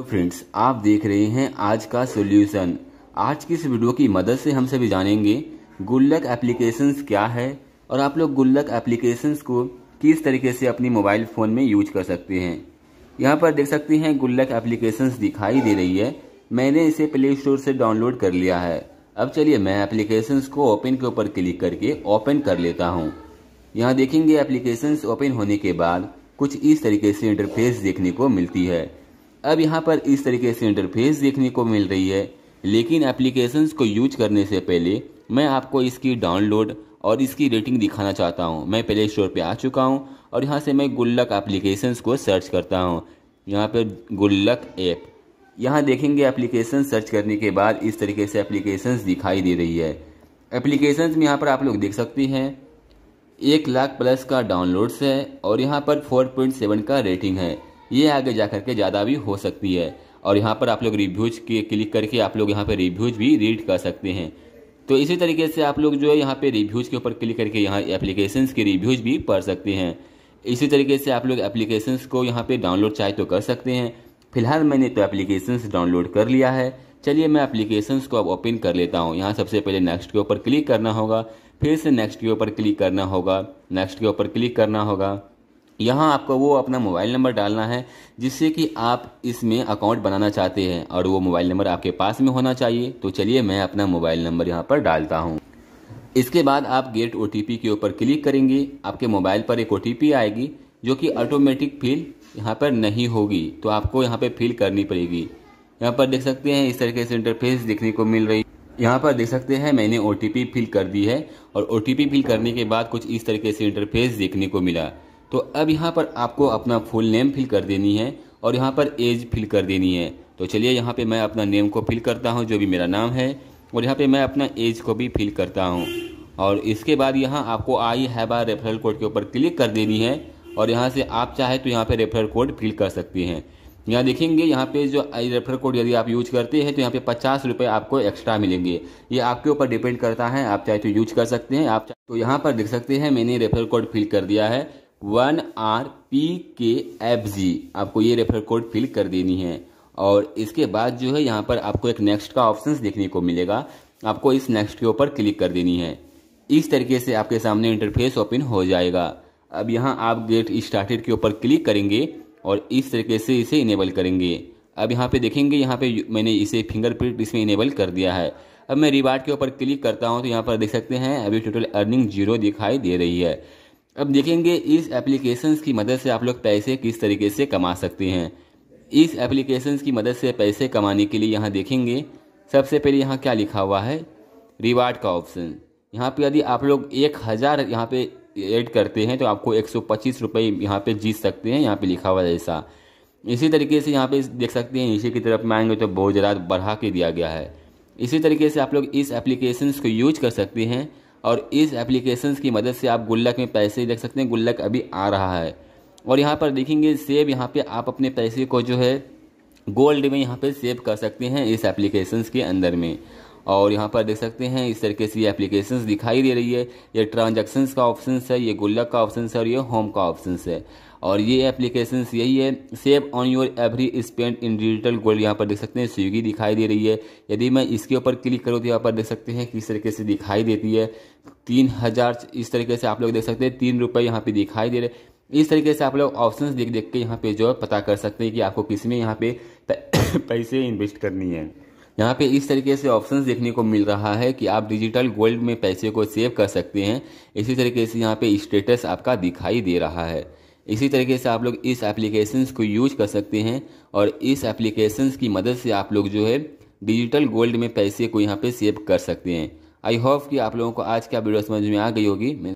तो फ्रेंड्स आप देख रहे हैं आज का सॉल्यूशन आज की इस वीडियो की मदद से हम सभी जानेंगे गुल्लक एप्लीकेशंस क्या है और आप लोग गुल्लक एप्लीकेशंस को किस तरीके से अपनी मोबाइल फ़ोन में यूज कर सकते हैं यहाँ पर देख सकते हैं गुल्लक एप्लीकेशंस दिखाई दे रही है मैंने इसे प्ले स्टोर से डाउनलोड कर लिया है अब चलिए मैं एप्लीकेशंस को ओपन के ऊपर क्लिक करके ओपन कर लेता हूँ यहाँ देखेंगे एप्लीकेशंस ओपन होने के बाद कुछ इस तरीके से इंटरफेस देखने को मिलती है अब यहाँ पर इस तरीके से इंटरफेस देखने को मिल रही है लेकिन एप्लीकेशंस को यूज करने से पहले मैं आपको इसकी डाउनलोड और इसकी रेटिंग दिखाना चाहता हूँ मैं प्ले स्टोर पर आ चुका हूँ और यहाँ से मैं गुल्लक एप्लीकेशंस को सर्च करता हूँ यहाँ पर गुल्लक ऐप यहाँ देखेंगे एप्लीकेशन सर्च करने के बाद इस तरीके से एप्लीकेशन दिखाई दे रही है एप्लीकेशन में यहाँ पर आप लोग देख सकते हैं एक लाख प्लस का डाउनलोड्स है और यहाँ पर 4.7 का रेटिंग है ये आगे जा कर के ज़्यादा भी हो सकती है और यहाँ पर आप लोग रिव्यूज के क्लिक करके आप लोग यहाँ पर रिव्यूज भी रीड कर सकते हैं तो इसी तरीके से आप लोग जो है यहाँ पे रिव्यूज़ के ऊपर क्लिक करके यहाँ एप्लीकेशन के रिव्यूज़ भी पढ़ सकते हैं इसी तरीके से आप लोग एप्लीकेशन को यहाँ पे डाउनलोड चाहे तो कर सकते हैं फिलहाल मैंने तो एप्लीकेशन डाउनलोड कर लिया है चलिए मैं एप्लीकेशन को अब ओपन कर लेता हूँ यहाँ सबसे पहले नेक्स्ट के ऊपर क्लिक करना होगा फिर से नेक्स्ट के ऊपर क्लिक करना होगा नेक्स्ट के ऊपर क्लिक करना होगा यहाँ आपको वो अपना मोबाइल नंबर डालना है जिससे कि आप इसमें अकाउंट बनाना चाहते हैं और वो मोबाइल नंबर आपके पास में होना चाहिए तो चलिए मैं अपना मोबाइल नंबर यहाँ पर डालता हूँ इसके बाद आप गेट ओ के ऊपर क्लिक करेंगे आपके मोबाइल पर एक ओ आएगी जो कि ऑटोमेटिक फिल यहाँ पर नहीं होगी तो आपको यहाँ पर फिल करनी पड़ेगी यहाँ पर देख सकते हैं इस तरीके से इंटरफेस देखने को मिल रही यहाँ पर देख सकते हैं मैंने ओ फिल कर दी है और ओ फिल करने के बाद कुछ इस तरीके से इंटरफेस देखने को मिला तो अब यहाँ पर आपको अपना फुल नेम फिल कर देनी है और यहाँ पर एज फिल कर देनी है तो चलिए यहाँ पे मैं अपना नेम को फिल करता हूँ जो भी मेरा नाम है और यहाँ पे मैं अपना एज को भी फिल करता हूँ और इसके बाद यहाँ आपको I have a referral code के ऊपर क्लिक कर देनी है और यहाँ से आप चाहे तो यहाँ पे रेफरल कोड फिल कर सकते हैं यहाँ देखेंगे यहाँ पे जो आई रेफर कोड यदि आप यूज करते हैं तो यहाँ पे पचास रुपये आपको एक्स्ट्रा मिलेंगे ये आपके ऊपर डिपेंड करता है आप चाहे तो यूज कर सकते हैं आप तो यहाँ पर देख सकते हैं मैंने रेफर कोड फिल कर दिया है one R P K F G आपको ये रेफर कोड फिल कर देनी है और इसके बाद जो है यहाँ पर आपको एक नेक्स्ट का ऑप्शन देखने को मिलेगा आपको इस नेक्स्ट के ऊपर क्लिक कर देनी है इस तरीके से आपके सामने इंटरफेस ओपन हो जाएगा अब यहाँ आप गेट स्टार्टेड के ऊपर क्लिक करेंगे और इस तरीके से इसे इनेबल करेंगे अब यहाँ पे देखेंगे यहाँ पे मैंने इसे फिंगरप्रिंट इसमें इनेबल कर दिया है अब मैं रिवार्ड के ऊपर क्लिक करता हूँ तो यहाँ पर देख सकते हैं अभी टोटल अर्निंग जीरो दिखाई दे रही है अब देखेंगे इस एप्लीकेशन की मदद से आप लोग पैसे किस तरीके से कमा सकते हैं इस एप्लीकेशन की मदद से पैसे कमाने के लिए यहाँ देखेंगे सबसे पहले यहाँ क्या लिखा हुआ है रिवार्ड का ऑप्शन यहाँ पे यदि आप लोग एक हज़ार यहाँ पे ऐड करते हैं तो आपको एक सौ पच्चीस रुपये यहाँ पर जीत सकते हैं यहाँ पे लिखा हुआ है ऐसा इसी तरीके से यहाँ पे देख सकते हैं नीचे की तरफ में आएंगे तो बहुत ज़्यादा बढ़ा के दिया गया है इसी तरीके से आप लोग इस एप्लीकेशंस को यूज कर सकते हैं और इस एप्लीकेशन की मदद से आप गुल्लक में पैसे देख सकते हैं गुल्लक अभी आ रहा है और यहाँ पर देखेंगे सेव यहाँ पे आप अपने पैसे को जो है गोल्ड में यहाँ पे सेव कर सकते हैं इस एप्लीकेशन के अंदर में और यहाँ पर देख सकते हैं इस तरीके से ये एप्लीकेशन दिखाई दे रही है ये ट्रांजेक्शन का ऑप्शन है ये गुल्लक का ऑप्शन है और ये होम का ऑप्शन है और ये एप्लीकेशन यही है save on your every spend in digital gold यहाँ पर देख सकते हैं स्विगी दिखाई दे रही है यदि मैं इसके ऊपर क्लिक करूँ तो यहाँ पर देख सकते हैं किस तरीके से दिखाई देती है तीन हज़ार इस तरीके से आप लोग देख सकते हैं तीन रुपये यहाँ पे दिखाई दे रहे इस तरीके से आप लोग ऑप्शन देख देख के यहाँ पे जो है पता कर सकते हैं कि आपको किस में यहाँ पे पैसे इन्वेस्ट करनी है यहाँ पे इस तरीके से ऑप्शन देखने को मिल रहा है कि आप डिजिटल गोल्ड में पैसे को सेव कर सकते हैं इसी तरीके से यहाँ पे स्टेटस आपका दिखाई दे रहा है इसी तरीके से आप लोग इस एप्लीकेशंस को यूज कर सकते हैं और इस एप्लीकेशंस की मदद से आप लोग जो है डिजिटल गोल्ड में पैसे को यहाँ पे सेव कर सकते हैं आई होप कि आप लोगों को आज का वीडियो समझ में आ गई होगी